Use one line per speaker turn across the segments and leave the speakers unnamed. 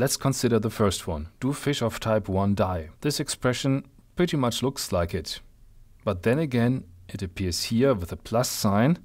Let's consider the first one. Do fish of type 1 die? This expression pretty much looks like it. But then again, it appears here with a plus sign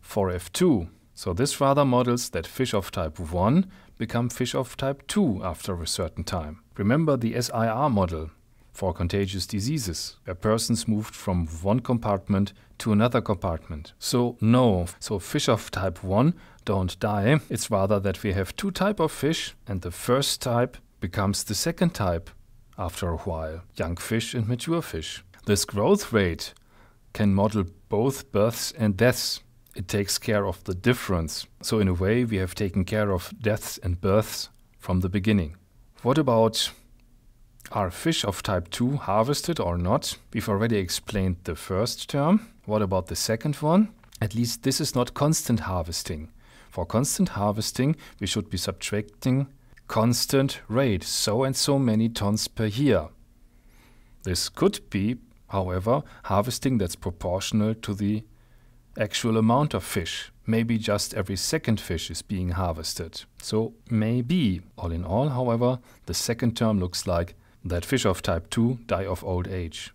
for F2. So this rather models that fish of type 1 become fish of type 2 after a certain time. Remember the SIR model for contagious diseases, where persons moved from one compartment to another compartment. So no, so fish of type 1 don't die. It's rather that we have two type of fish and the first type becomes the second type after a while, young fish and mature fish. This growth rate can model both births and deaths. It takes care of the difference. So in a way, we have taken care of deaths and births from the beginning. What about are fish of type 2 harvested or not? We've already explained the first term. What about the second one? At least this is not constant harvesting. For constant harvesting, we should be subtracting constant rate, so and so many tons per year. This could be, however, harvesting that's proportional to the actual amount of fish. Maybe just every second fish is being harvested. So maybe. All in all, however, the second term looks like that fish of type 2 die of old age.